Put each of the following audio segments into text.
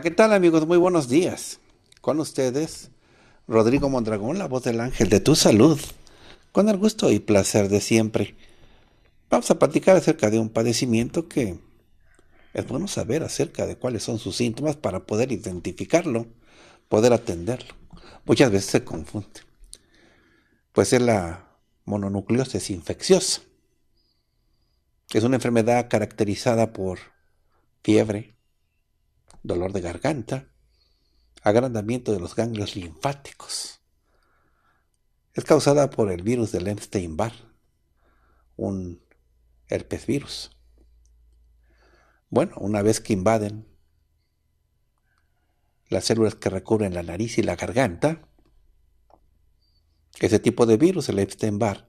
¿qué tal amigos? Muy buenos días. Con ustedes, Rodrigo Mondragón, la voz del ángel de tu salud. Con el gusto y placer de siempre. Vamos a platicar acerca de un padecimiento que es bueno saber acerca de cuáles son sus síntomas para poder identificarlo, poder atenderlo. Muchas veces se confunde. Pues es la mononucleosis infecciosa. Es una enfermedad caracterizada por fiebre, dolor de garganta, agrandamiento de los ganglios linfáticos. Es causada por el virus del Epstein-Barr, un herpesvirus. Bueno, una vez que invaden las células que recubren la nariz y la garganta, ese tipo de virus, el Epstein-Barr,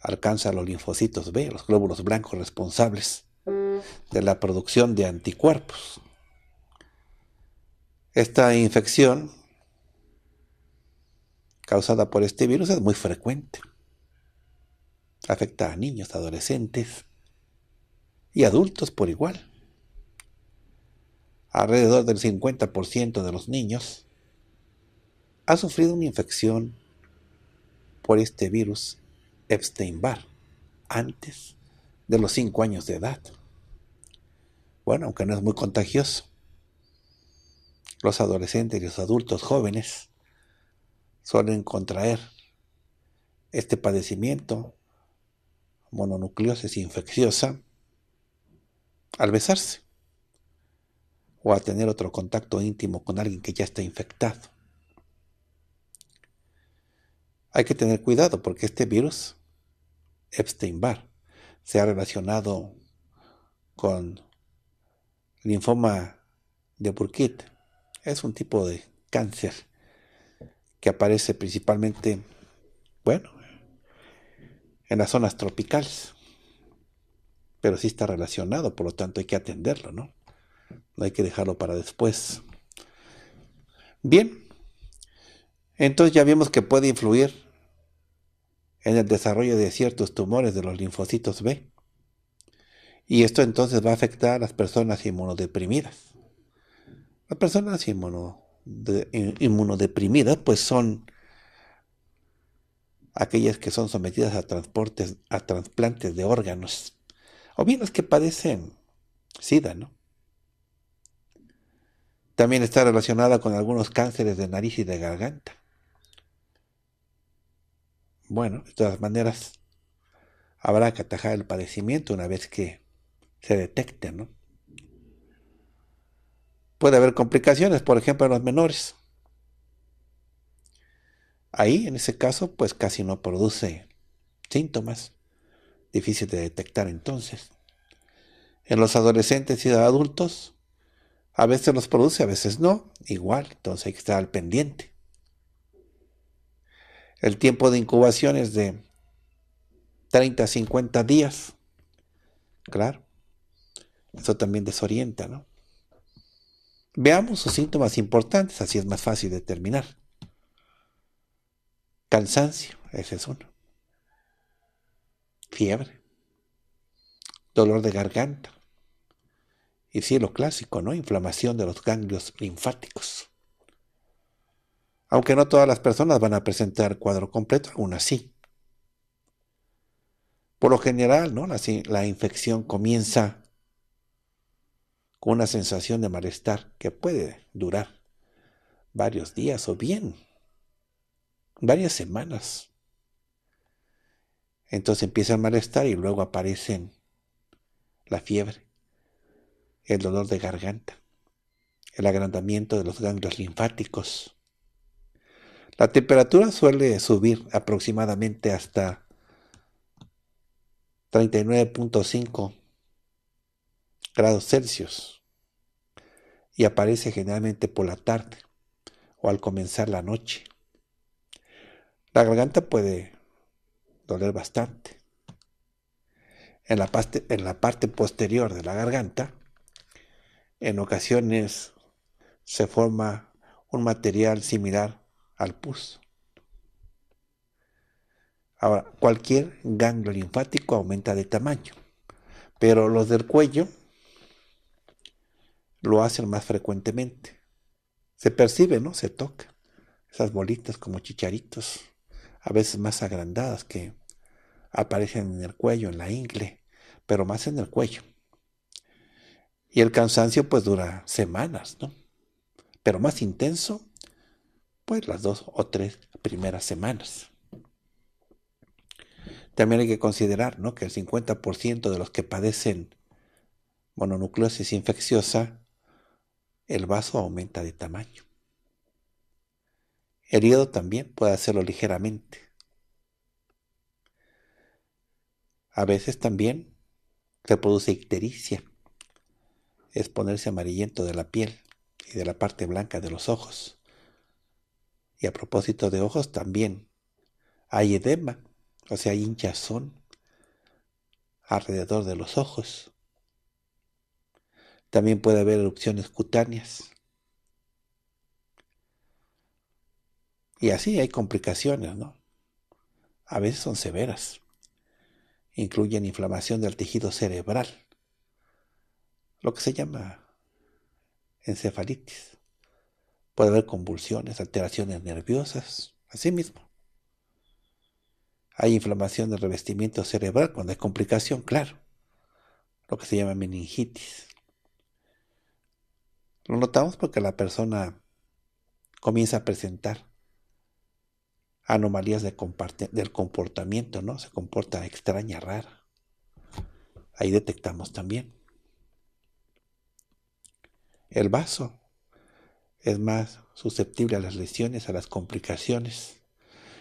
alcanza los linfocitos B, los glóbulos blancos responsables de la producción de anticuerpos. Esta infección causada por este virus es muy frecuente. Afecta a niños, adolescentes y adultos por igual. Alrededor del 50% de los niños ha sufrido una infección por este virus Epstein-Barr antes de los 5 años de edad. Bueno, aunque no es muy contagioso, los adolescentes y los adultos jóvenes suelen contraer este padecimiento, mononucleosis infecciosa, al besarse o a tener otro contacto íntimo con alguien que ya está infectado. Hay que tener cuidado porque este virus, Epstein-Barr, se ha relacionado con linfoma de Burkitt, es un tipo de cáncer que aparece principalmente, bueno, en las zonas tropicales. Pero sí está relacionado, por lo tanto hay que atenderlo, ¿no? No hay que dejarlo para después. Bien, entonces ya vimos que puede influir en el desarrollo de ciertos tumores de los linfocitos B. Y esto entonces va a afectar a las personas inmunodeprimidas. Las personas inmunodeprimidas pues son aquellas que son sometidas a transportes, a trasplantes de órganos, o bien las que padecen SIDA, ¿no? También está relacionada con algunos cánceres de nariz y de garganta. Bueno, de todas maneras, habrá que atajar el padecimiento una vez que se detecte, ¿no? puede haber complicaciones, por ejemplo, en los menores. Ahí, en ese caso, pues casi no produce síntomas. Difícil de detectar entonces. En los adolescentes y adultos, a veces los produce, a veces no. Igual, entonces hay que estar al pendiente. El tiempo de incubación es de 30 a 50 días. Claro. Eso también desorienta, ¿no? Veamos sus síntomas importantes, así es más fácil determinar. Cansancio, ese es uno. Fiebre. Dolor de garganta. Y sí, lo clásico, ¿no? Inflamación de los ganglios linfáticos. Aunque no todas las personas van a presentar cuadro completo, aún así. Por lo general, ¿no? La, la infección comienza con una sensación de malestar que puede durar varios días o bien varias semanas. Entonces empieza el malestar y luego aparecen la fiebre, el dolor de garganta, el agrandamiento de los ganglios linfáticos. La temperatura suele subir aproximadamente hasta 39.5 grados Celsius y aparece generalmente por la tarde o al comenzar la noche. La garganta puede doler bastante. En la, parte, en la parte posterior de la garganta, en ocasiones se forma un material similar al pus. Ahora, cualquier ganglio linfático aumenta de tamaño, pero los del cuello lo hacen más frecuentemente. Se percibe, ¿no? Se toca. Esas bolitas como chicharitos, a veces más agrandadas que aparecen en el cuello, en la ingle, pero más en el cuello. Y el cansancio pues dura semanas, ¿no? Pero más intenso, pues las dos o tres primeras semanas. También hay que considerar ¿no? que el 50% de los que padecen mononucleosis infecciosa el vaso aumenta de tamaño. El hígado también puede hacerlo ligeramente. A veces también se produce ictericia, es ponerse amarillento de la piel y de la parte blanca de los ojos. Y a propósito de ojos también hay edema, o sea, hay hinchazón alrededor de los ojos. También puede haber erupciones cutáneas. Y así hay complicaciones, ¿no? A veces son severas. Incluyen inflamación del tejido cerebral, lo que se llama encefalitis. Puede haber convulsiones, alteraciones nerviosas, así mismo. Hay inflamación del revestimiento cerebral cuando hay complicación, claro, lo que se llama meningitis. Lo notamos porque la persona comienza a presentar anomalías del comportamiento, ¿no? Se comporta extraña, rara. Ahí detectamos también. El vaso es más susceptible a las lesiones, a las complicaciones.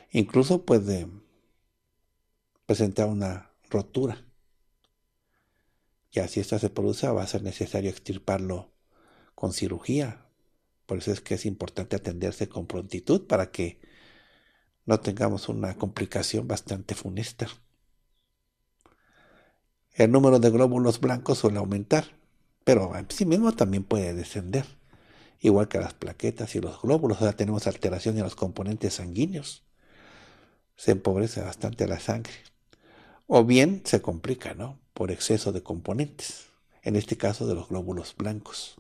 Incluso puede presentar una rotura. Ya si esta se produce, va a ser necesario extirparlo con cirugía. Por eso es que es importante atenderse con prontitud para que no tengamos una complicación bastante funesta. El número de glóbulos blancos suele aumentar, pero en sí mismo también puede descender, igual que las plaquetas y los glóbulos. Ahora tenemos alteración en los componentes sanguíneos. Se empobrece bastante la sangre. O bien se complica, ¿no? Por exceso de componentes, en este caso de los glóbulos blancos.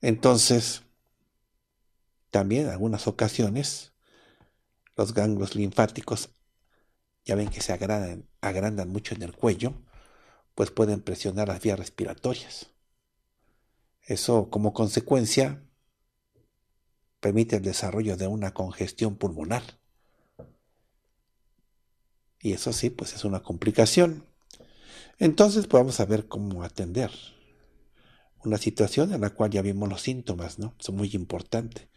Entonces, también en algunas ocasiones, los ganglios linfáticos, ya ven que se agrandan, mucho en el cuello, pues pueden presionar las vías respiratorias. Eso como consecuencia permite el desarrollo de una congestión pulmonar. Y eso sí, pues es una complicación. Entonces, pues vamos a ver cómo atender una situación en la cual ya vimos los síntomas, ¿no? Es muy importante,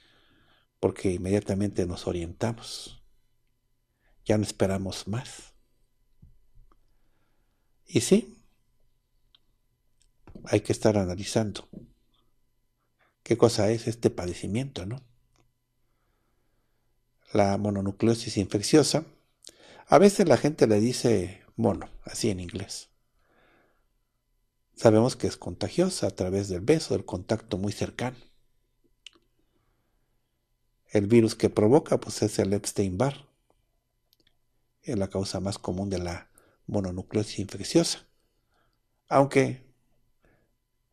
porque inmediatamente nos orientamos, ya no esperamos más. Y sí, hay que estar analizando qué cosa es este padecimiento, ¿no? La mononucleosis infecciosa, a veces la gente le dice mono, así en inglés. Sabemos que es contagiosa a través del beso, del contacto muy cercano. El virus que provoca pues, es el Epstein-Barr. Es la causa más común de la mononucleosis infecciosa. Aunque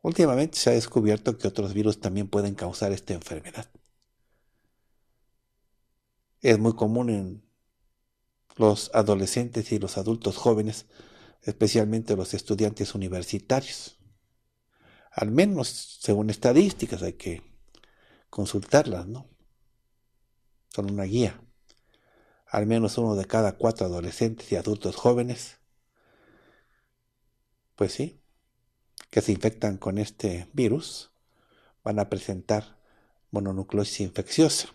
últimamente se ha descubierto que otros virus también pueden causar esta enfermedad. Es muy común en los adolescentes y los adultos jóvenes especialmente los estudiantes universitarios. Al menos según estadísticas hay que consultarlas, ¿no? Son una guía. Al menos uno de cada cuatro adolescentes y adultos jóvenes, pues sí, que se infectan con este virus, van a presentar mononucleosis infecciosa.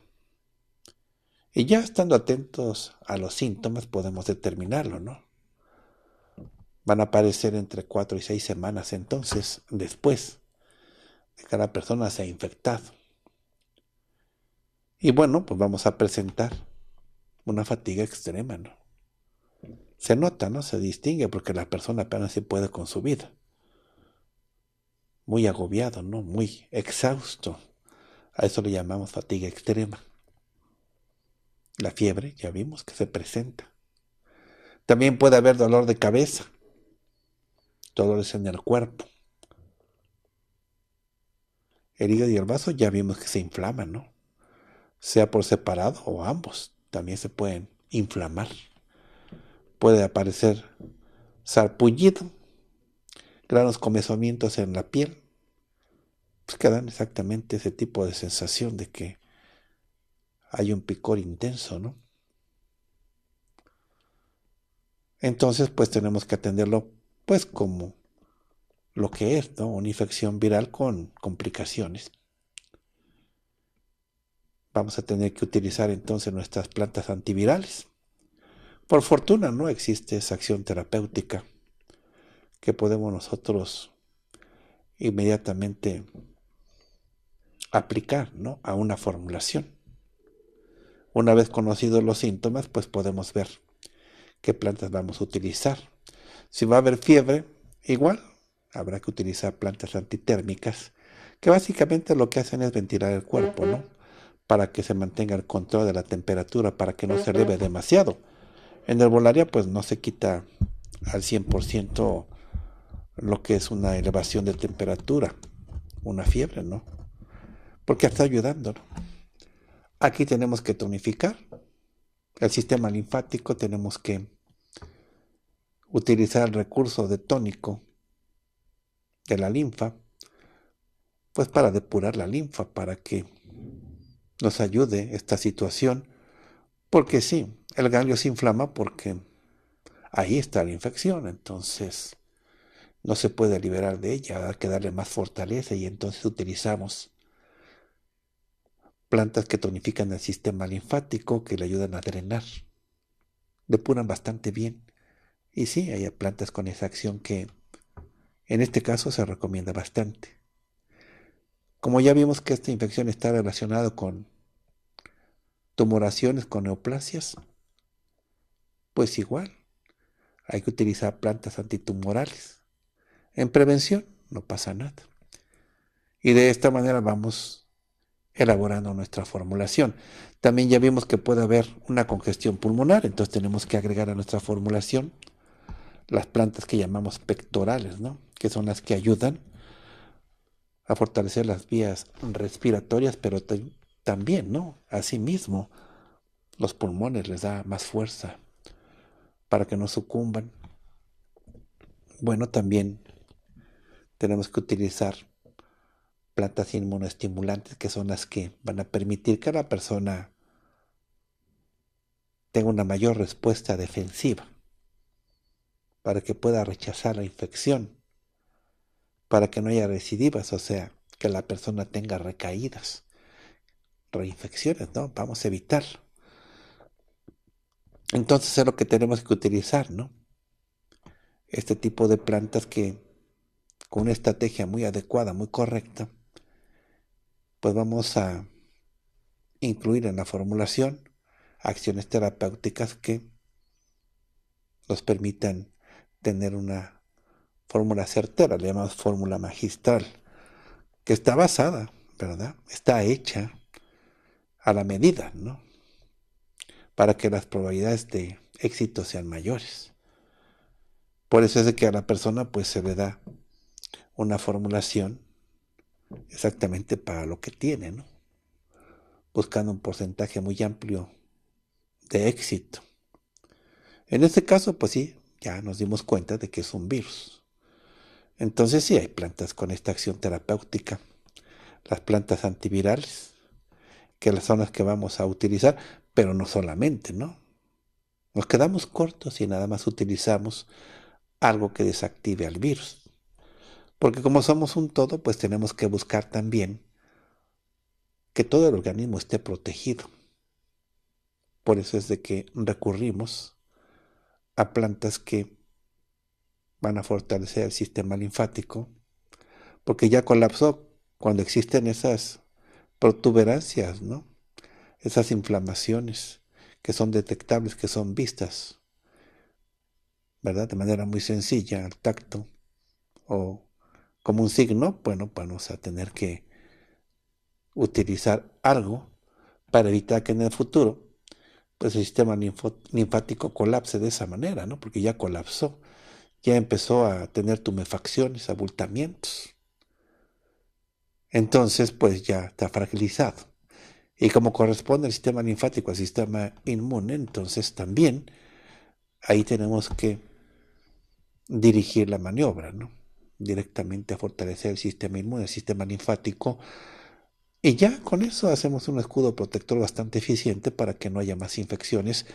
Y ya estando atentos a los síntomas podemos determinarlo, ¿no? van a aparecer entre cuatro y seis semanas entonces después de que la persona se ha infectado. Y bueno, pues vamos a presentar una fatiga extrema, ¿no? Se nota, ¿no? Se distingue porque la persona apenas se puede con su vida. Muy agobiado, ¿no? Muy exhausto. A eso le llamamos fatiga extrema. La fiebre, ya vimos que se presenta. También puede haber dolor de cabeza dolores en el cuerpo. El hígado y el vaso ya vimos que se inflaman, ¿no? Sea por separado o ambos, también se pueden inflamar. Puede aparecer sarpullido, granos comezamientos en la piel, pues que dan exactamente ese tipo de sensación de que hay un picor intenso, ¿no? Entonces, pues tenemos que atenderlo pues como lo que es, Una infección viral con complicaciones. Vamos a tener que utilizar entonces nuestras plantas antivirales. Por fortuna no existe esa acción terapéutica que podemos nosotros inmediatamente aplicar ¿no? a una formulación. Una vez conocidos los síntomas, pues podemos ver qué plantas vamos a utilizar si va a haber fiebre, igual habrá que utilizar plantas antitérmicas, que básicamente lo que hacen es ventilar el cuerpo, ¿no? Para que se mantenga el control de la temperatura, para que no se eleve demasiado. En herbolaria, pues no se quita al 100% lo que es una elevación de temperatura, una fiebre, ¿no? Porque está ayudando, ¿no? Aquí tenemos que tonificar el sistema linfático, tenemos que utilizar el recurso de tónico de la linfa, pues para depurar la linfa, para que nos ayude esta situación, porque sí, el ganglio se inflama porque ahí está la infección, entonces no se puede liberar de ella, hay que darle más fortaleza y entonces utilizamos plantas que tonifican el sistema linfático, que le ayudan a drenar, depuran bastante bien y sí, hay plantas con esa acción que en este caso se recomienda bastante. Como ya vimos que esta infección está relacionada con tumoraciones, con neoplasias, pues igual hay que utilizar plantas antitumorales. En prevención no pasa nada. Y de esta manera vamos elaborando nuestra formulación. También ya vimos que puede haber una congestión pulmonar, entonces tenemos que agregar a nuestra formulación las plantas que llamamos pectorales, ¿no? que son las que ayudan a fortalecer las vías respiratorias, pero también, ¿no? Asimismo, los pulmones les da más fuerza para que no sucumban. Bueno, también tenemos que utilizar plantas inmunoestimulantes que son las que van a permitir que la persona tenga una mayor respuesta defensiva para que pueda rechazar la infección, para que no haya recidivas, o sea, que la persona tenga recaídas, reinfecciones, ¿no? Vamos a evitar. Entonces es lo que tenemos que utilizar, ¿no? Este tipo de plantas que con una estrategia muy adecuada, muy correcta, pues vamos a incluir en la formulación acciones terapéuticas que nos permitan tener una fórmula certera, le llamamos fórmula magistral, que está basada, ¿verdad? Está hecha a la medida, ¿no? Para que las probabilidades de éxito sean mayores. Por eso es de que a la persona pues se le da una formulación exactamente para lo que tiene, ¿no? Buscando un porcentaje muy amplio de éxito. En este caso, pues sí, ya nos dimos cuenta de que es un virus. Entonces sí hay plantas con esta acción terapéutica, las plantas antivirales, que son las que vamos a utilizar, pero no solamente, ¿no? Nos quedamos cortos y nada más utilizamos algo que desactive al virus. Porque como somos un todo, pues tenemos que buscar también que todo el organismo esté protegido. Por eso es de que recurrimos a plantas que van a fortalecer el sistema linfático, porque ya colapsó cuando existen esas protuberancias, ¿no? Esas inflamaciones que son detectables, que son vistas, ¿verdad? De manera muy sencilla, al tacto o como un signo, bueno, vamos a tener que utilizar algo para evitar que en el futuro pues el sistema linfático colapse de esa manera, ¿no? Porque ya colapsó, ya empezó a tener tumefacciones, abultamientos. Entonces, pues ya está fragilizado. Y como corresponde el sistema linfático al sistema inmune, entonces también ahí tenemos que dirigir la maniobra, ¿no? Directamente a fortalecer el sistema inmune, el sistema linfático y ya con eso hacemos un escudo protector bastante eficiente para que no haya más infecciones,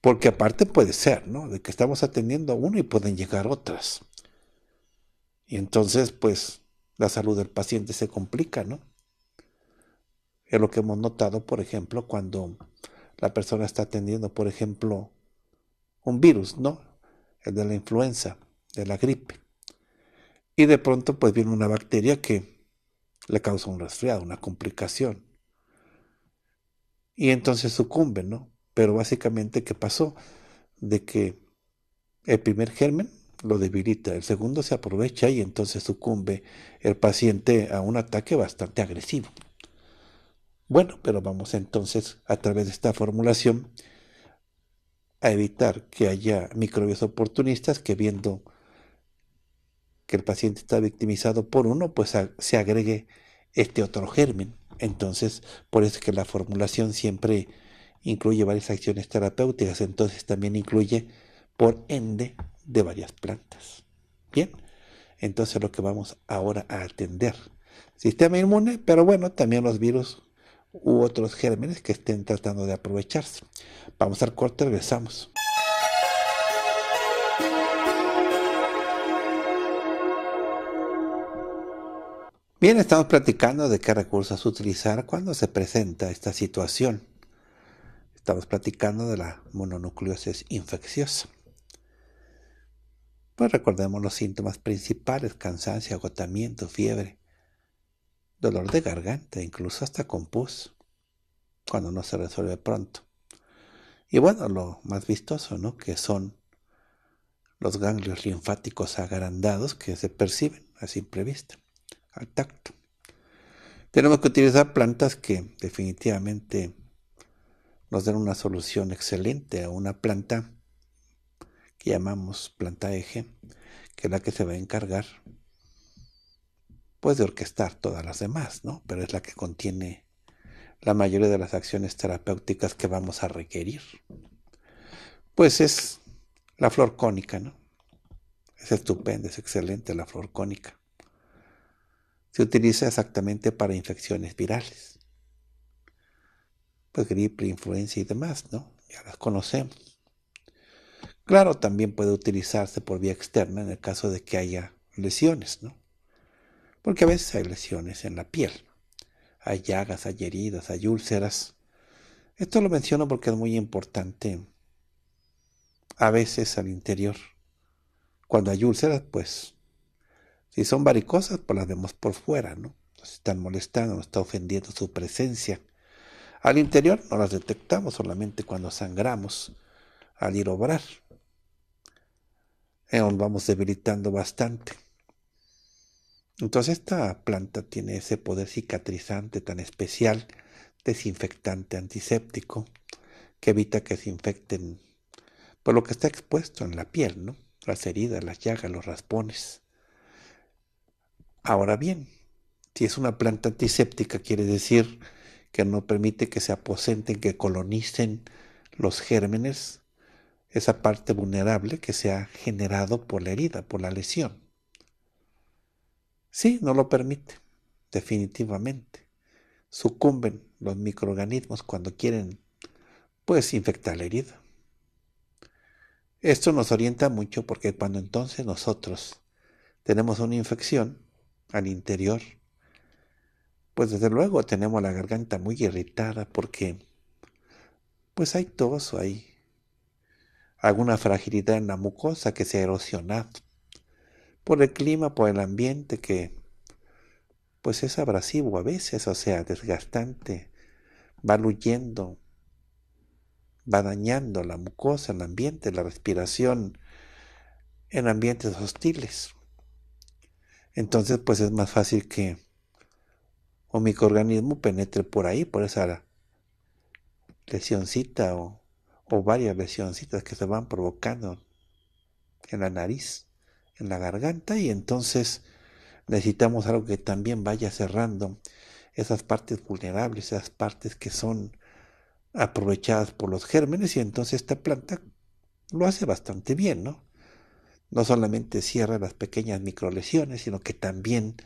porque aparte puede ser, ¿no? De que estamos atendiendo a uno y pueden llegar otras. Y entonces, pues, la salud del paciente se complica, ¿no? Es lo que hemos notado, por ejemplo, cuando la persona está atendiendo, por ejemplo, un virus, ¿no? El de la influenza, de la gripe. Y de pronto, pues, viene una bacteria que le causa un resfriado, una complicación. Y entonces sucumbe, ¿no? Pero básicamente, ¿qué pasó? De que el primer germen lo debilita, el segundo se aprovecha y entonces sucumbe el paciente a un ataque bastante agresivo. Bueno, pero vamos entonces a través de esta formulación a evitar que haya microbios oportunistas que viendo que el paciente está victimizado por uno, pues se agregue este otro germen. Entonces, por eso es que la formulación siempre incluye varias acciones terapéuticas, entonces también incluye por ende de varias plantas. Bien, entonces lo que vamos ahora a atender. Sistema inmune, pero bueno, también los virus u otros gérmenes que estén tratando de aprovecharse. Vamos al corte, regresamos. Bien, estamos platicando de qué recursos utilizar cuando se presenta esta situación. Estamos platicando de la mononucleosis infecciosa. Pues recordemos los síntomas principales, cansancio, agotamiento, fiebre, dolor de garganta, incluso hasta compus, cuando no se resuelve pronto. Y bueno, lo más vistoso, ¿no? Que son los ganglios linfáticos agrandados que se perciben a simple vista al tacto. Tenemos que utilizar plantas que definitivamente nos den una solución excelente a una planta que llamamos planta eje, que es la que se va a encargar pues de orquestar todas las demás, ¿no? Pero es la que contiene la mayoría de las acciones terapéuticas que vamos a requerir. Pues es la flor cónica, ¿no? Es estupenda, es excelente la flor cónica se utiliza exactamente para infecciones virales. Pues gripe, influenza y demás, ¿no? Ya las conocemos. Claro, también puede utilizarse por vía externa en el caso de que haya lesiones, ¿no? Porque a veces hay lesiones en la piel. Hay llagas, hay heridas, hay úlceras. Esto lo menciono porque es muy importante. A veces al interior, cuando hay úlceras, pues si son varicosas, pues las vemos por fuera, ¿no? Nos están molestando, nos está ofendiendo su presencia. Al interior no las detectamos solamente cuando sangramos al ir a obrar. Eh, vamos debilitando bastante. Entonces esta planta tiene ese poder cicatrizante tan especial, desinfectante, antiséptico, que evita que se infecten por pues, lo que está expuesto en la piel, ¿no? Las heridas, las llagas, los raspones. Ahora bien, si es una planta antiséptica, quiere decir que no permite que se aposenten, que colonicen los gérmenes, esa parte vulnerable que se ha generado por la herida, por la lesión. Sí, no lo permite, definitivamente. Sucumben los microorganismos cuando quieren, pues, infectar la herida. Esto nos orienta mucho porque cuando entonces nosotros tenemos una infección, al interior? Pues desde luego tenemos la garganta muy irritada porque pues hay tos hay alguna fragilidad en la mucosa que se ha erosionado por el clima, por el ambiente que pues es abrasivo a veces, o sea, desgastante, va luyendo, va dañando la mucosa, el ambiente, la respiración en ambientes hostiles entonces pues es más fácil que un microorganismo penetre por ahí, por esa lesioncita o, o varias lesioncitas que se van provocando en la nariz, en la garganta y entonces necesitamos algo que también vaya cerrando esas partes vulnerables, esas partes que son aprovechadas por los gérmenes y entonces esta planta lo hace bastante bien, ¿no? no solamente cierra las pequeñas microlesiones, sino que también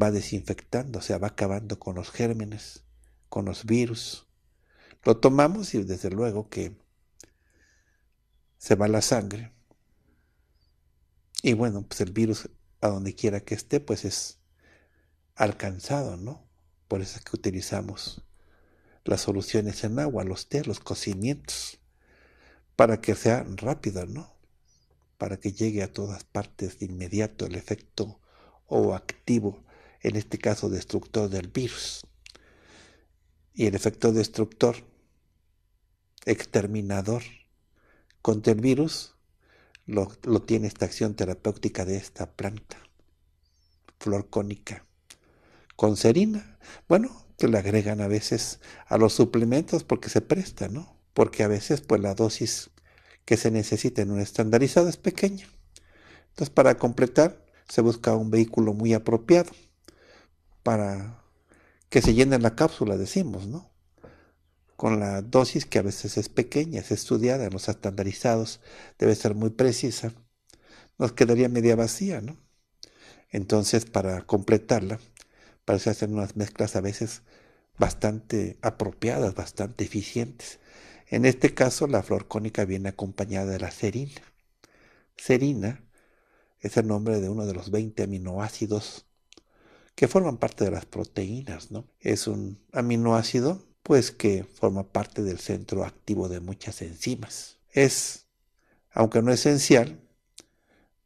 va desinfectando, o sea, va acabando con los gérmenes, con los virus. Lo tomamos y desde luego que se va la sangre. Y bueno, pues el virus, a donde quiera que esté, pues es alcanzado, ¿no? Por eso es que utilizamos las soluciones en agua, los té, los cocimientos, para que sea rápido, ¿no? para que llegue a todas partes de inmediato el efecto o activo, en este caso destructor del virus. Y el efecto destructor, exterminador contra el virus, lo, tiene esta acción terapéutica de esta planta, flor cónica. Con serina, bueno, que le agregan a veces a los suplementos porque se presta, ¿no? Porque a veces pues la dosis que se necesita en una estandarizada es pequeña. Entonces, para completar, se busca un vehículo muy apropiado para que se llene la cápsula, decimos, ¿no? Con la dosis que a veces es pequeña, es estudiada en los estandarizados, debe ser muy precisa. Nos quedaría media vacía, ¿no? Entonces, para completarla, parece hacer unas mezclas a veces bastante apropiadas, bastante eficientes en este caso, la flor cónica viene acompañada de la serina. Serina es el nombre de uno de los 20 aminoácidos que forman parte de las proteínas, ¿no? Es un aminoácido, pues, que forma parte del centro activo de muchas enzimas. Es, aunque no esencial,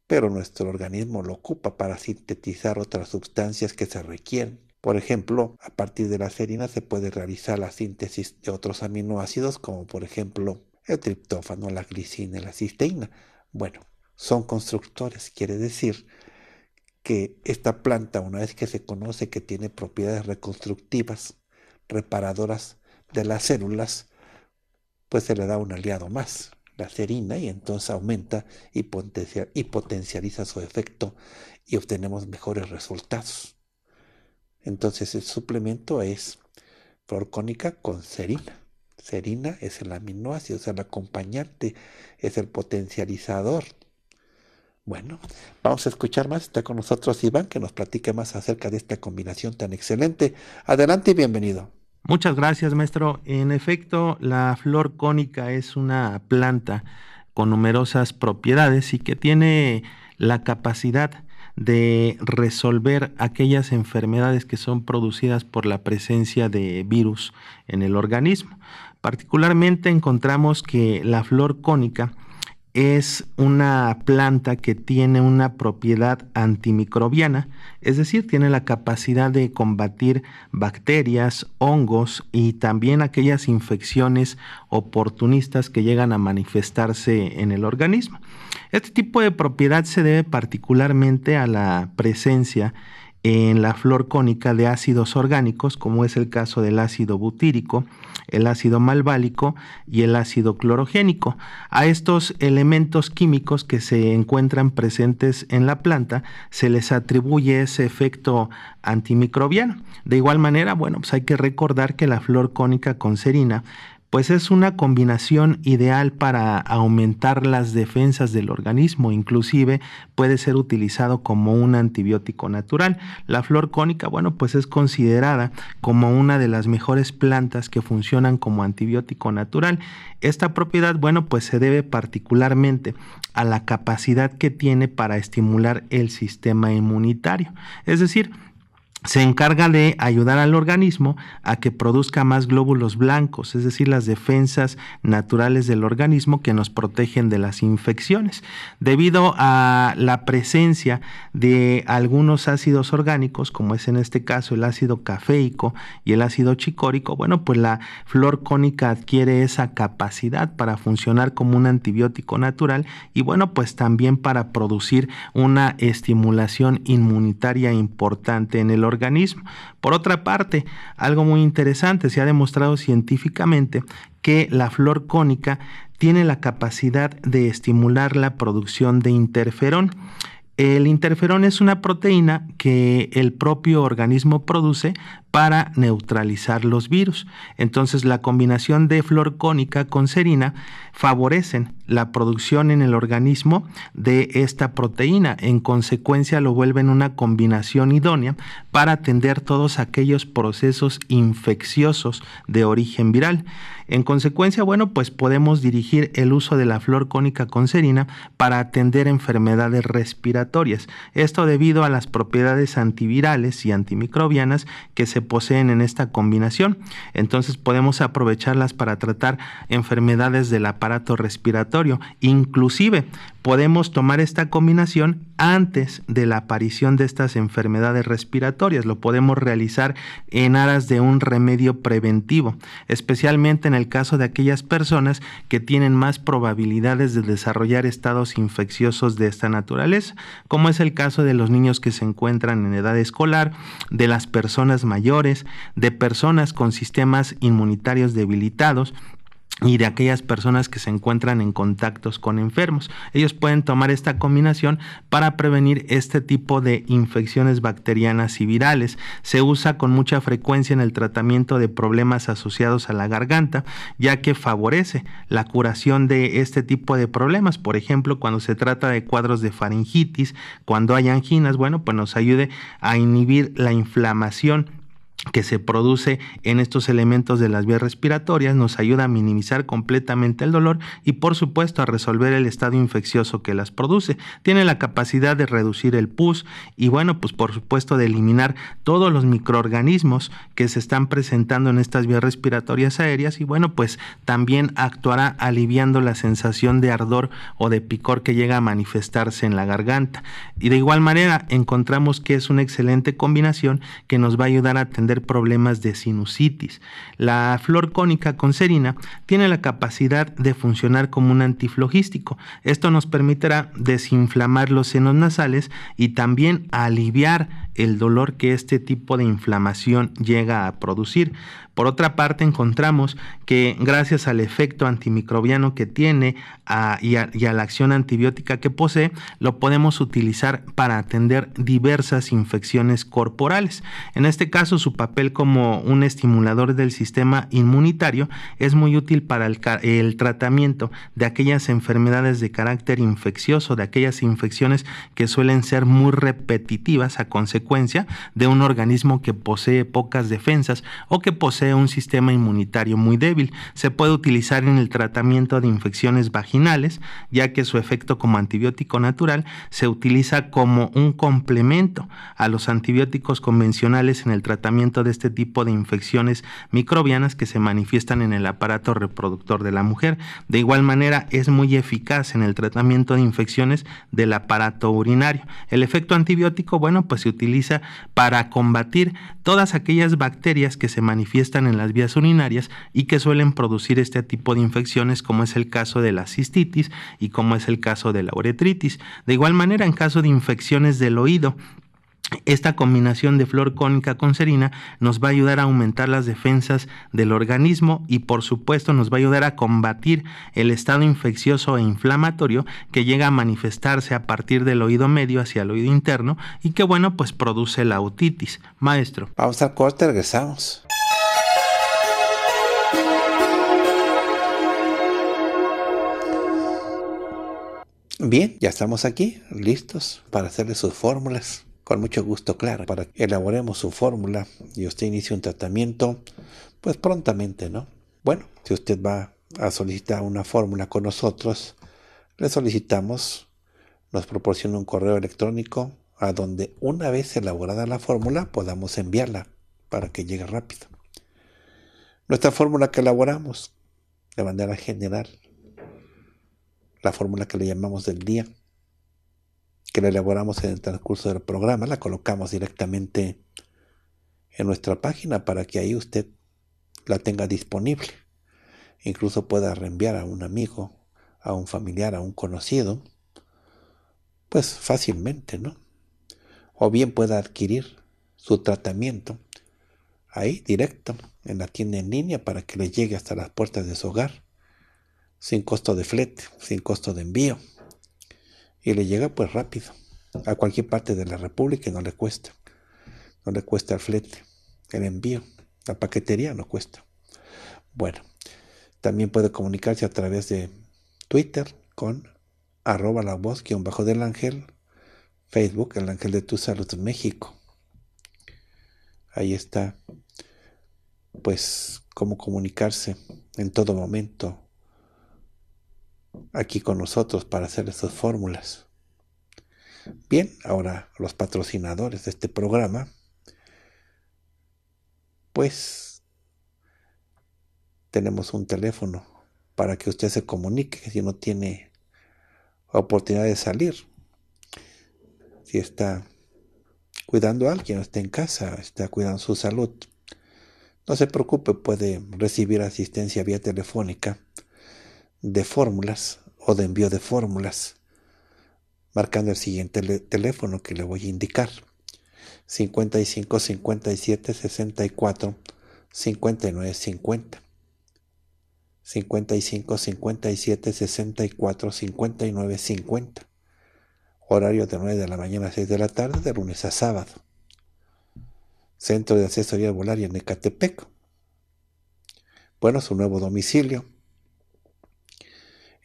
pero nuestro organismo lo ocupa para sintetizar otras sustancias que se requieren. Por ejemplo, a partir de la serina se puede realizar la síntesis de otros aminoácidos como por ejemplo el triptófano, la glicina y la cisteína. Bueno, son constructores, quiere decir que esta planta, una vez que se conoce que tiene propiedades reconstructivas, reparadoras de las células, pues se le da un aliado más, la serina, y entonces aumenta y, potencializa su efecto y obtenemos mejores resultados. Entonces el suplemento es flor cónica con serina. Serina es el aminoácido, es el acompañante, es el potencializador. Bueno, vamos a escuchar más. Está con nosotros Iván que nos platique más acerca de esta combinación tan excelente. Adelante y bienvenido. Muchas gracias, maestro. En efecto, la flor cónica es una planta con numerosas propiedades y que tiene la capacidad de resolver aquellas enfermedades que son producidas por la presencia de virus en el organismo. Particularmente encontramos que la flor cónica es una planta que tiene una propiedad antimicrobiana, es decir, tiene la capacidad de combatir bacterias, hongos y también aquellas infecciones oportunistas que llegan a manifestarse en el organismo. Este tipo de propiedad se debe particularmente a la presencia en la flor cónica de ácidos orgánicos, como es el caso del ácido butírico, el ácido malválico y el ácido clorogénico. A estos elementos químicos que se encuentran presentes en la planta se les atribuye ese efecto antimicrobiano. De igual manera, bueno, pues hay que recordar que la flor cónica con serina pues es una combinación ideal para aumentar las defensas del organismo, inclusive puede ser utilizado como un antibiótico natural. La flor cónica, bueno, pues es considerada como una de las mejores plantas que funcionan como antibiótico natural. Esta propiedad, bueno, pues se debe particularmente a la capacidad que tiene para estimular el sistema inmunitario, es decir, se encarga de ayudar al organismo a que produzca más glóbulos blancos, es decir, las defensas naturales del organismo que nos protegen de las infecciones. Debido a la presencia de algunos ácidos orgánicos, como es en este caso el ácido cafeico y el ácido chicórico, bueno, pues la flor cónica adquiere esa capacidad para funcionar como un antibiótico natural y bueno, pues también para producir una estimulación inmunitaria importante en el organismo organismo. Por otra parte, algo muy interesante, se ha demostrado científicamente que la flor cónica tiene la capacidad de estimular la producción de interferón. El interferón es una proteína que el propio organismo produce para neutralizar los virus. Entonces la combinación de florcónica con serina favorecen la producción en el organismo de esta proteína. En consecuencia lo vuelven una combinación idónea para atender todos aquellos procesos infecciosos de origen viral. En consecuencia, bueno, pues podemos dirigir el uso de la florcónica con serina para atender enfermedades respiratorias esto debido a las propiedades antivirales y antimicrobianas que se poseen en esta combinación. Entonces podemos aprovecharlas para tratar enfermedades del aparato respiratorio. Inclusive podemos tomar esta combinación antes de la aparición de estas enfermedades respiratorias. Lo podemos realizar en aras de un remedio preventivo, especialmente en el caso de aquellas personas que tienen más probabilidades de desarrollar estados infecciosos de esta naturaleza, como es el caso de los niños que se encuentran en edad escolar, de las personas mayores, de personas con sistemas inmunitarios debilitados, y de aquellas personas que se encuentran en contactos con enfermos. Ellos pueden tomar esta combinación para prevenir este tipo de infecciones bacterianas y virales. Se usa con mucha frecuencia en el tratamiento de problemas asociados a la garganta, ya que favorece la curación de este tipo de problemas. Por ejemplo, cuando se trata de cuadros de faringitis, cuando hay anginas, bueno, pues nos ayude a inhibir la inflamación que se produce en estos elementos de las vías respiratorias nos ayuda a minimizar completamente el dolor y por supuesto a resolver el estado infeccioso que las produce. Tiene la capacidad de reducir el pus y bueno, pues por supuesto de eliminar todos los microorganismos que se están presentando en estas vías respiratorias aéreas y bueno, pues también actuará aliviando la sensación de ardor o de picor que llega a manifestarse en la garganta. Y de igual manera encontramos que es una excelente combinación que nos va a ayudar a atender problemas de sinusitis. La flor cónica con serina tiene la capacidad de funcionar como un antiflogístico. Esto nos permitirá desinflamar los senos nasales y también aliviar el dolor que este tipo de inflamación llega a producir. Por otra parte, encontramos que gracias al efecto antimicrobiano que tiene y, a, la acción antibiótica que posee, lo podemos utilizar para atender diversas infecciones corporales. En este caso, su papel como un estimulador del sistema inmunitario es muy útil para el, el tratamiento de aquellas enfermedades de carácter infeccioso, de aquellas infecciones que suelen ser muy repetitivas a consecuencia de un organismo que posee pocas defensas o que posee un sistema inmunitario muy débil. Se puede utilizar en el tratamiento de infecciones vaginales, ya que su efecto como antibiótico natural se utiliza como un complemento a los antibióticos convencionales en el tratamiento de este tipo de infecciones microbianas que se manifiestan en el aparato reproductor de la mujer. De igual manera, es muy eficaz en el tratamiento de infecciones del aparato urinario. El efecto antibiótico, bueno, pues se utiliza para combatir todas aquellas bacterias que se manifiestan en las vías urinarias y que suelen producir este tipo de infecciones, como es el caso de la cistitis y como es el caso de la uretritis. De igual manera, en caso de infecciones del oído, esta combinación de flor cónica con serina nos va a ayudar a aumentar las defensas del organismo y por supuesto nos va a ayudar a combatir el estado infeccioso e inflamatorio que llega a manifestarse a partir del oído medio hacia el oído interno y que bueno pues produce la otitis. Maestro. vamos al corte, regresamos. Bien, ya estamos aquí, listos para hacerle sus fórmulas. Con mucho gusto, claro, para que elaboremos su fórmula y usted inicie un tratamiento, pues prontamente, ¿no? Bueno, si usted va a solicitar una fórmula con nosotros, le solicitamos, nos proporciona un correo electrónico a donde una vez elaborada la fórmula podamos enviarla para que llegue rápido. Nuestra fórmula que elaboramos de manera general, la fórmula que le llamamos del día, que la elaboramos en el transcurso del programa, la colocamos directamente en nuestra página para que ahí usted la tenga disponible. Incluso pueda reenviar a un amigo, a un familiar, a un conocido, pues fácilmente, ¿no? O bien pueda adquirir su tratamiento ahí directo en la tienda en línea para que le llegue hasta las puertas de su hogar, sin costo de flete, sin costo de envío y le llega pues rápido a cualquier parte de la República y no le cuesta. No le cuesta el flete, el envío, la paquetería no cuesta. Bueno, también puede comunicarse a través de Twitter con arroba la voz bajo del ángel, Facebook, el ángel de tu salud México. Ahí está, pues, cómo comunicarse en todo momento aquí con nosotros para hacer sus fórmulas. Bien, ahora los patrocinadores de este programa, pues tenemos un teléfono para que usted se comunique si no tiene oportunidad de salir. Si está cuidando a alguien, está en casa, está cuidando su salud. No se preocupe, puede recibir asistencia vía telefónica de fórmulas o de envío de fórmulas, marcando el siguiente teléfono que le voy a indicar. 55 57 64 59 50. 55 57 64 59 50. Horario de 9 de la mañana a 6 de la tarde, de lunes a sábado. Centro de Asesoría Volaria en Ecatepec. Bueno, su nuevo domicilio,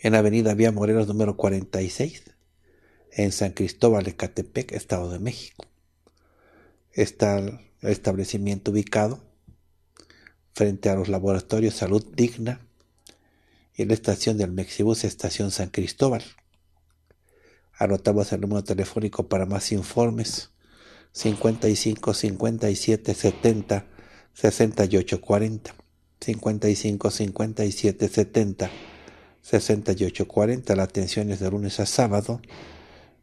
en Avenida Vía Morelos número 46, en San Cristóbal Ecatepec, Estado de México. Está el establecimiento ubicado frente a los laboratorios Salud Digna y la estación del Mexibus, Estación San Cristóbal. Anotamos el número telefónico para más informes 55 57 70 68 40 55 57 70 6840. La atención es de lunes a sábado,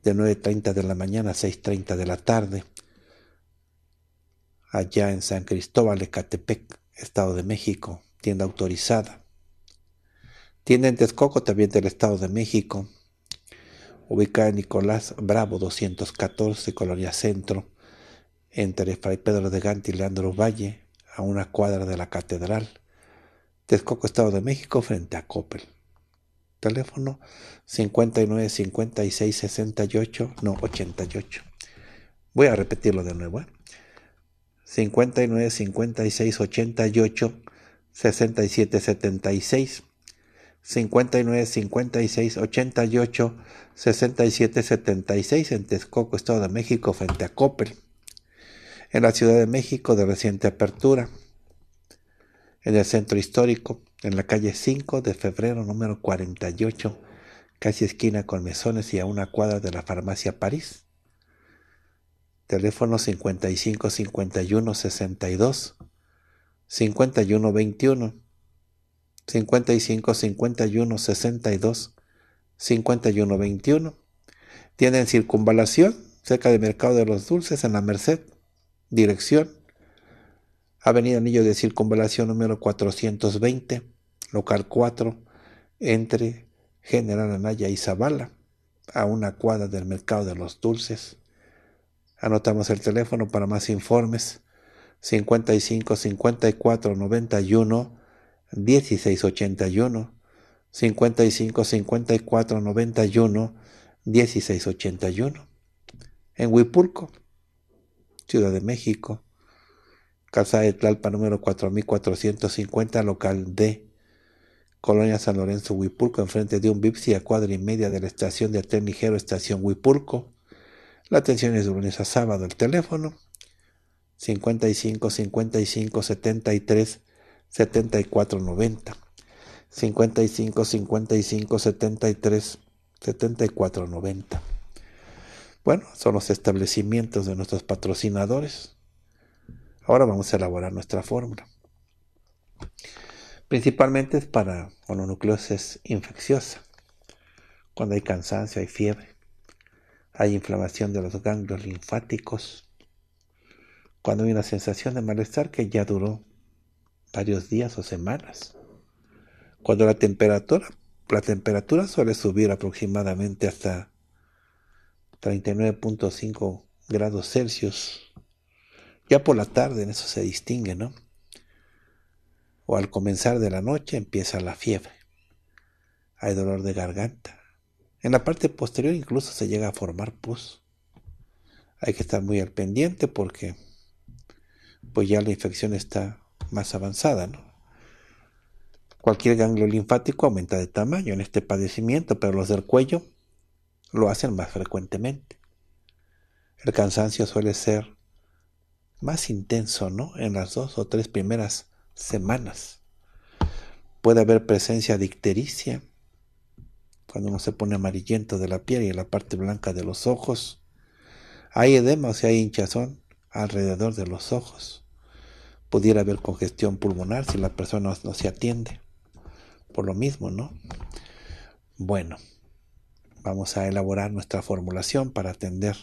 de 9.30 de la mañana a 6.30 de la tarde, allá en San Cristóbal, Lecatepec, Estado de México, tienda autorizada. Tienda en Texcoco, también del Estado de México, ubicada en Nicolás Bravo 214, Colonia Centro, entre Fray Pedro de Gante y Leandro Valle, a una cuadra de la Catedral. Texcoco, Estado de México, frente a Coppel teléfono 59 56 68, no 88. Voy a repetirlo de nuevo. 59 56 88 67 76. 59 56 88 67 76 en Texcoco, Estado de México, frente a Copel. En la Ciudad de México, de reciente apertura. En el centro histórico en la calle 5 de febrero número 48, casi esquina con mesones y a una cuadra de la farmacia París. Teléfono 55 51 62 51 21 55 51 62 51 21 tiene circunvalación, cerca del Mercado de los Dulces, en la Merced. Dirección, Avenida Anillo de Circunvalación número 420 local 4, entre General Anaya y Zabala, a una cuadra del mercado de los dulces. Anotamos el teléfono para más informes 55 54 91 1681 55 54 91 1681 en Huipulco, Ciudad de México, Calzada de Tlalpa número 4450, local D, Colonia San Lorenzo Huipulco, enfrente de un Bipsi a cuadra y media de la estación de tren ligero Estación Huipulco. La atención es de lunes a sábado. El teléfono 55 55 73 74 90. 55 55 73 74 90. Bueno, son los establecimientos de nuestros patrocinadores. Ahora vamos a elaborar nuestra fórmula principalmente es para mononucleosis infecciosa, cuando hay cansancio, hay fiebre, hay inflamación de los ganglios linfáticos, cuando hay una sensación de malestar que ya duró varios días o semanas, cuando la temperatura, la temperatura suele subir aproximadamente hasta 39.5 grados Celsius. Ya por la tarde en eso se distingue, ¿no? o al comenzar de la noche empieza la fiebre. Hay dolor de garganta. En la parte posterior incluso se llega a formar pus. Hay que estar muy al pendiente porque pues ya la infección está más avanzada, Cualquier ganglio linfático aumenta de tamaño en este padecimiento, pero los del cuello lo hacen más frecuentemente. El cansancio suele ser más intenso, ¿no? En las dos o tres primeras semanas. Puede haber presencia de ictericia, cuando uno se pone amarillento de la piel y en la parte blanca de los ojos. Hay edema, o sea, hay hinchazón alrededor de los ojos. Pudiera haber congestión pulmonar si la persona no se atiende. Por lo mismo, ¿no? Bueno, vamos a elaborar nuestra formulación para atender,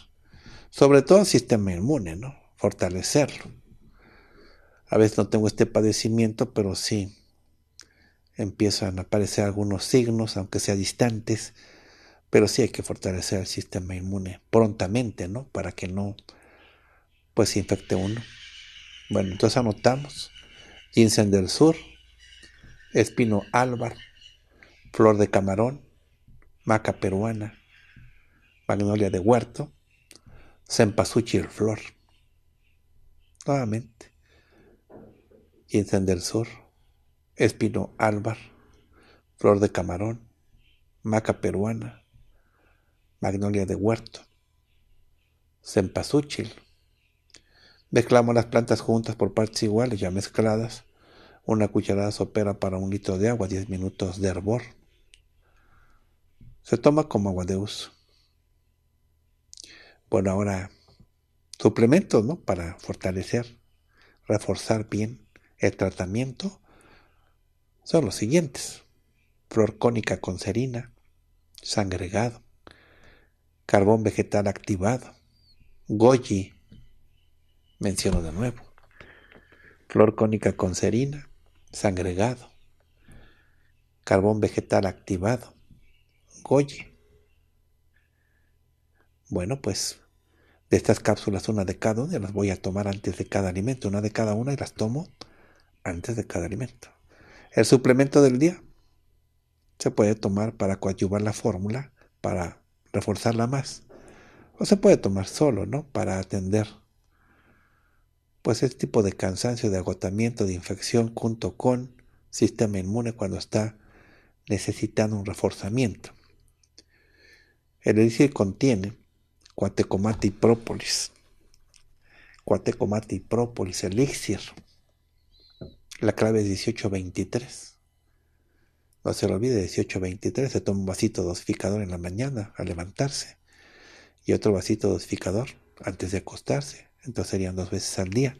sobre todo el sistema inmune, ¿no? Fortalecerlo. A veces no tengo este padecimiento, pero sí empiezan a aparecer algunos signos, aunque sea distantes, pero sí hay que fortalecer el sistema inmune prontamente, ¿no? Para que no, pues, se infecte uno. Bueno, entonces anotamos ginseng del sur, espino álvar, flor de camarón, maca peruana, magnolia de huerto, el flor. Nuevamente en del Sur, Espino Álvar, Flor de Camarón, Maca Peruana, Magnolia de Huerto, Cempasúchil. Mezclamos las plantas juntas por partes iguales, ya mezcladas. Una cucharada sopera para un litro de agua, 10 minutos de hervor. Se toma como agua de uso. Bueno, ahora suplementos, ¿no? Para fortalecer, reforzar bien el tratamiento son los siguientes. Flor cónica con serina, sangregado, carbón vegetal activado, goji, menciono de nuevo, flor cónica con serina, sangregado, carbón vegetal activado, goji. Bueno, pues de estas cápsulas, una de cada una, las voy a tomar antes de cada alimento, una de cada una y las tomo antes de cada alimento. El suplemento del día se puede tomar para coadyuvar la fórmula, para reforzarla más. O se puede tomar solo, ¿no? Para atender. Pues este tipo de cansancio, de agotamiento, de infección junto con sistema inmune cuando está necesitando un reforzamiento. El elixir contiene cuatecomate y própolis. Cuatecomate y própolis, elixir. La clave es 1823. No se lo olvide, 1823. Se toma un vasito dosificador en la mañana al levantarse y otro vasito dosificador antes de acostarse. Entonces serían dos veces al día.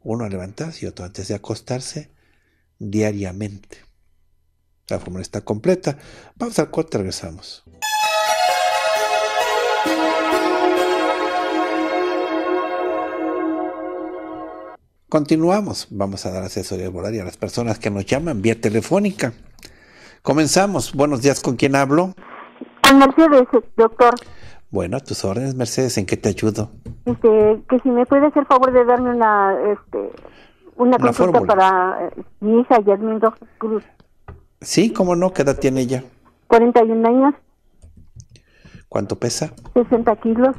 Uno al levantarse y otro antes de acostarse diariamente. La fórmula está completa. Vamos al corte, regresamos. Continuamos. Vamos a dar asesoría volaria a las personas que nos llaman vía telefónica. Comenzamos. Buenos días, ¿con quién hablo? Con Mercedes, doctor. Bueno, a tus órdenes, Mercedes, ¿en qué te ayudo? Este, que si me puede hacer favor de darme una, este, una, consulta para eh, mi hija Yasmin Cruz. Sí, cómo no, ¿qué edad tiene ella? 41 años. ¿Cuánto pesa? 60 kilos.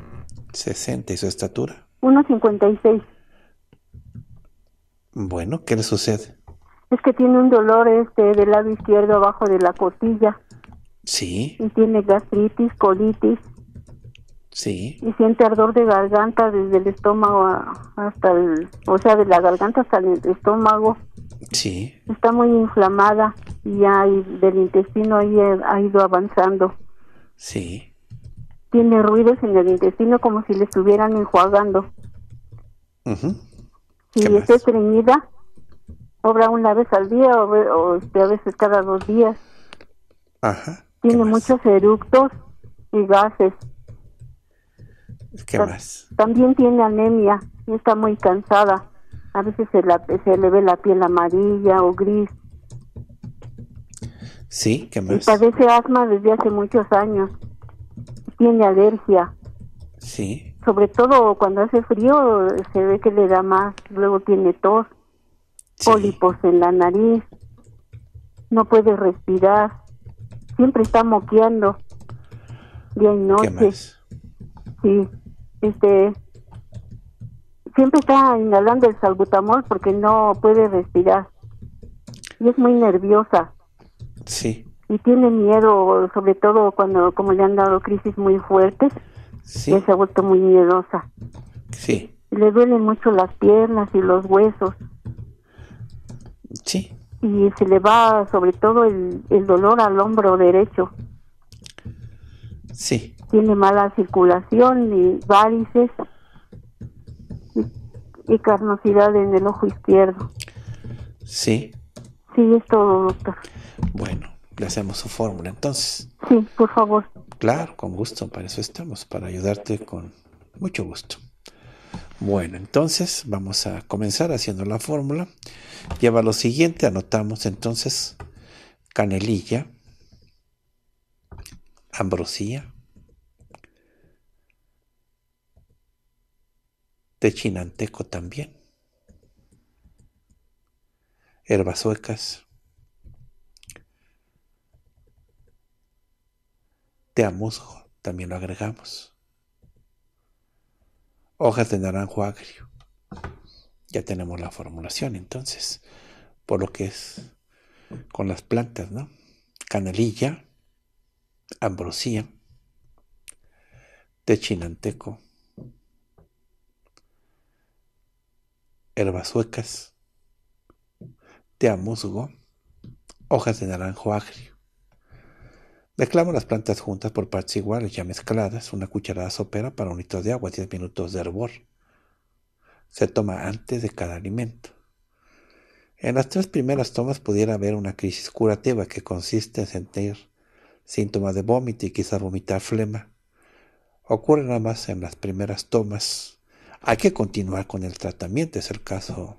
60, ¿y su estatura? 1,56. Bueno, ¿qué le sucede? Es que tiene un dolor este del lado izquierdo abajo de la costilla. Sí. Y tiene gastritis, colitis. Sí. Y siente ardor de garganta desde el estómago hasta el, o sea, de la garganta hasta el estómago. Sí. Está muy inflamada y hay, del intestino ahí ha ido avanzando. Sí. Tiene ruidos en el intestino como si le estuvieran enjuagando si está estreñida Obra una vez al día o, este, a veces cada dos días. Ajá. Tiene muchos eructos y gases. ¿Qué más? También tiene anemia y está muy cansada. A veces se, se le ve la piel amarilla o gris. Sí, ¿qué más? asma desde hace muchos años. Tiene alergia. Sí sobre todo cuando hace frío se ve que le da más, luego tiene tos, pólipos en la nariz, no puede respirar, siempre está moqueando día y noche. Sí, este siempre está inhalando el salbutamol porque no puede respirar. Y es muy nerviosa. Sí. Y tiene miedo, sobre todo cuando como le han dado crisis muy fuertes se ha vuelto muy miedosa. Sí. Le duelen mucho las piernas y los huesos. Sí. Y se le va sobre todo el, dolor al hombro derecho. Sí. Tiene mala circulación y varices y, carnosidad en el ojo izquierdo. Sí. Sí, es todo, doctor. Bueno, le hacemos su fórmula entonces. Sí, por favor. Claro, con gusto, para eso estamos, para ayudarte con mucho gusto. Bueno, entonces vamos a comenzar haciendo la fórmula. Lleva lo siguiente, anotamos entonces canelilla, ambrosía, techinanteco también, herbas suecas, Tea musgo también lo agregamos. Hojas de naranjo agrio. Ya tenemos la formulación entonces, por lo que es con las plantas, ¿no? Canelilla, ambrosía, chinanteco, herbas suecas, musgo, hojas de naranjo agrio Mezclamos las plantas juntas por partes iguales, ya mezcladas, una cucharada sopera para un litro de agua, 10 minutos de hervor. Se toma antes de cada alimento. En las tres primeras tomas pudiera haber una crisis curativa que consiste en sentir síntomas de vómito y quizás vomitar flema. Ocurre nada más en las primeras tomas. Hay que continuar con el tratamiento, es el caso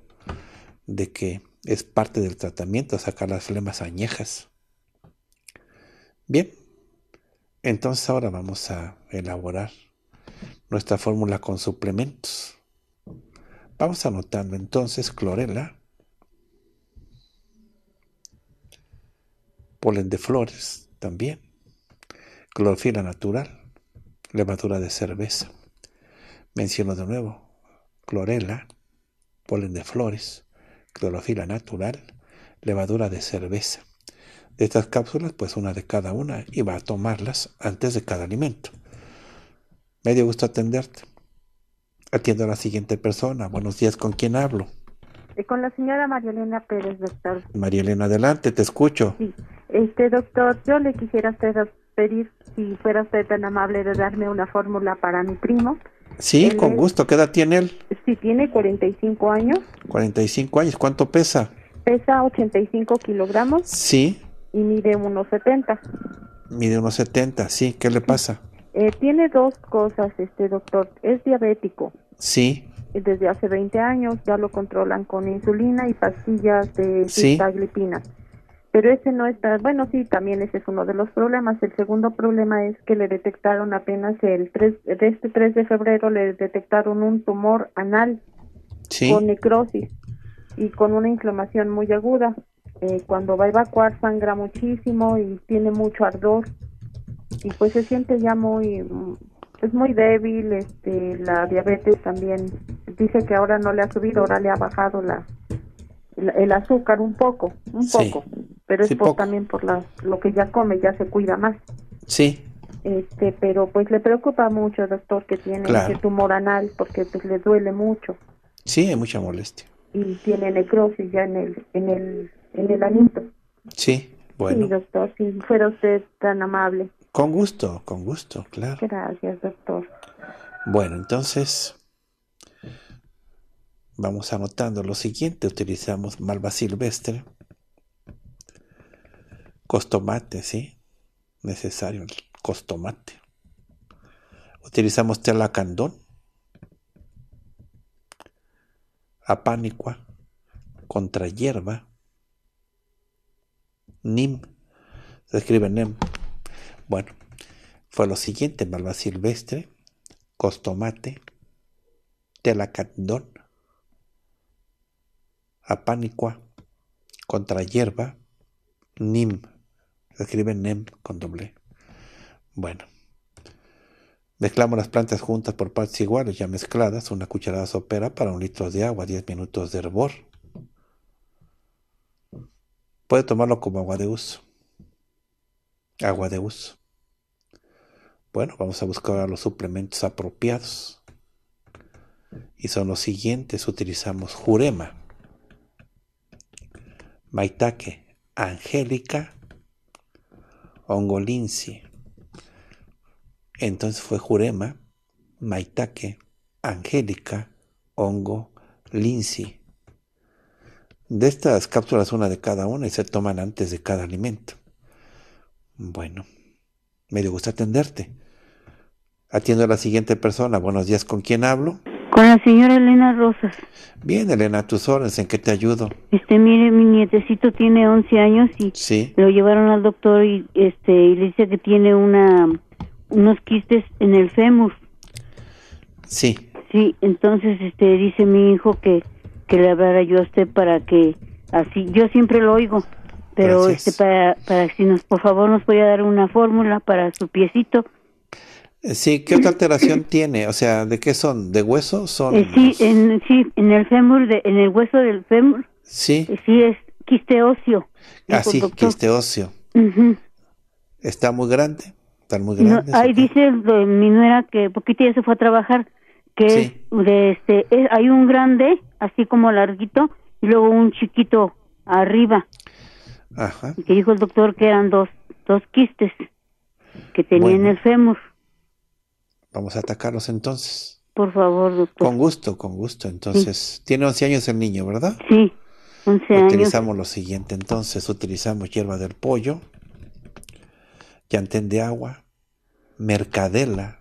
de que es parte del tratamiento sacar las flemas añejas. Bien, entonces ahora vamos a elaborar nuestra fórmula con suplementos. Vamos anotando entonces clorela, polen de flores también, clorofila natural, levadura de cerveza. Menciono de nuevo, clorela, polen de flores, clorofila natural, levadura de cerveza estas cápsulas, pues una de cada una, y va a tomarlas antes de cada alimento. Me dio gusto atenderte. Atiendo a la siguiente persona. Buenos días, ¿con quién hablo? Eh, con la señora Marielena Pérez, doctor. Marielena, adelante, te escucho. Sí, este doctor, yo le quisiera hacer pedir, si fuera usted tan amable, de darme una fórmula para mi primo. Sí, con gusto. ¿Qué edad tiene él? Sí, tiene 45 años. 45 años. ¿Cuánto pesa? Pesa 85 kilogramos. Sí y mide 1,70. Mide 1,70, sí, ¿qué le pasa? Eh, tiene dos cosas, este doctor. Es diabético. Sí. Desde hace 20 años ya lo controlan con insulina y pastillas de sí. Pero ese no está, bueno, sí, también ese es uno de los problemas. El segundo problema es que le detectaron apenas el 3, de este 3 de febrero le detectaron un tumor anal con necrosis y con una inflamación muy aguda. Eh, cuando va a evacuar sangra muchísimo y tiene mucho ardor y pues se siente ya muy mm, es muy débil este la diabetes también dice que ahora no le ha subido ahora le ha bajado la, el azúcar un poco un poco pero es también por la, lo que ya come ya se cuida más sí este pero pues le preocupa mucho doctor que tiene ese tumor anal porque pues le duele mucho sí hay mucha molestia y tiene necrosis ya en el en el en el aliento. Sí, bueno. Sí, doctor, si fuera usted tan amable. Con gusto, con gusto, claro. Gracias, doctor. Bueno, entonces vamos anotando lo siguiente. Utilizamos malva silvestre, costomate, ¿sí? Necesario el costomate. Utilizamos telacandón, apánicoa, contra hierba, NIM. Se escribe NIM. Bueno, fue lo siguiente: malva silvestre, costomate, telacadón, apánicua, contra hierba, NIM. Se escribe Nim con doble. Bueno. Mezclamos las plantas juntas por partes iguales, ya mezcladas, una cucharada sopera para un litro de agua, 10 minutos de hervor. Puede tomarlo como agua de uso. Agua de uso. Bueno, vamos a buscar los suplementos apropiados. Y son los siguientes. Utilizamos jurema, maitake, angélica, linsi. Entonces fue jurema, maitake, angélica, hongo, linsi de estas cápsulas una de cada una y se toman antes de cada alimento. Bueno, me gusta atenderte. Atiendo a la siguiente persona. Buenos días, ¿con quién hablo? Con la señora Elena Rosas. Bien, Elena, tus horas, ¿en qué te ayudo? Este, mire, mi nietecito tiene 11 años y lo llevaron al doctor y este le dice que tiene una unos quistes en el fémur. Sí. Sí, entonces este dice mi hijo que que le hablara yo a usted para que así, yo siempre lo oigo, pero este para, para si nos, por favor, nos voy a dar una fórmula para su piecito. Eh, sí, ¿qué otra alteración tiene? O sea, ¿de qué son? ¿De hueso? Son eh, sí, en, sí, en el fémur, de, en el hueso del fémur. Sí. Eh, sí, es quiste óseo. Ah, sí, quiste óseo. Está muy grande, Está muy grande. ahí dice de mi nuera que, poquito se fue a trabajar, que de este, hay un grande así como larguito, y luego un chiquito arriba. Ajá. Que dijo el doctor que eran dos, dos quistes que tenía el fémur. Vamos a atacarlos entonces. Por favor, doctor. Con gusto, con gusto. Entonces, tiene 11 años el niño, ¿verdad? Sí, 11 años. Utilizamos lo siguiente, entonces utilizamos hierba del pollo, llantén de agua, mercadela,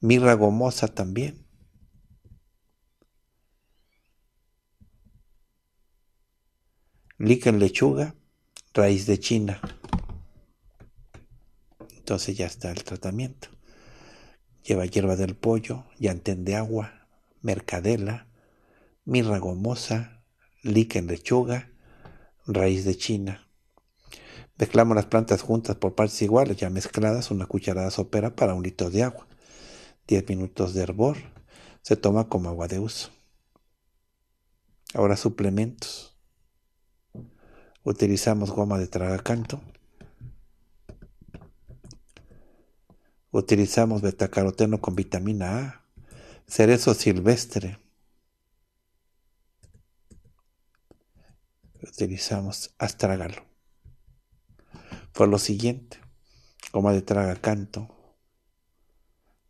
mirra gomosa también, Líquen lechuga, raíz de china. Entonces ya está el tratamiento. Lleva hierba del pollo, llantén de agua, mercadela, mirra gomosa, líquen lechuga, raíz de china. Mezclamos las plantas juntas por partes iguales, ya mezcladas, una cucharada sopera para un litro de agua. 10 minutos de hervor. Se toma como agua de uso. Ahora suplementos. Utilizamos goma de tragacanto. Utilizamos betacaroteno con vitamina A, cerezo silvestre. Utilizamos astrágalo. Fue lo siguiente, goma de tragacanto,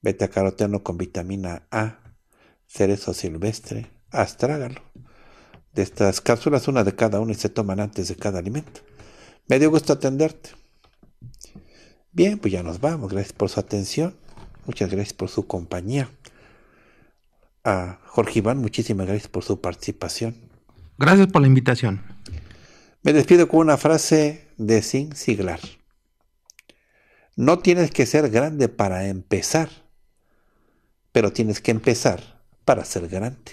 betacaroteno con vitamina A, cerezo silvestre, astrágalo de estas cápsulas, una de cada una y se toman antes de cada alimento. Me dio gusto atenderte. Bien, pues ya nos vamos. Gracias por su atención. Muchas gracias por su compañía. A Jorge Iván, muchísimas gracias por su participación. Gracias por la invitación. Me despido con una frase de Sin Siglar. No tienes que ser grande para empezar, pero tienes que empezar para ser grande.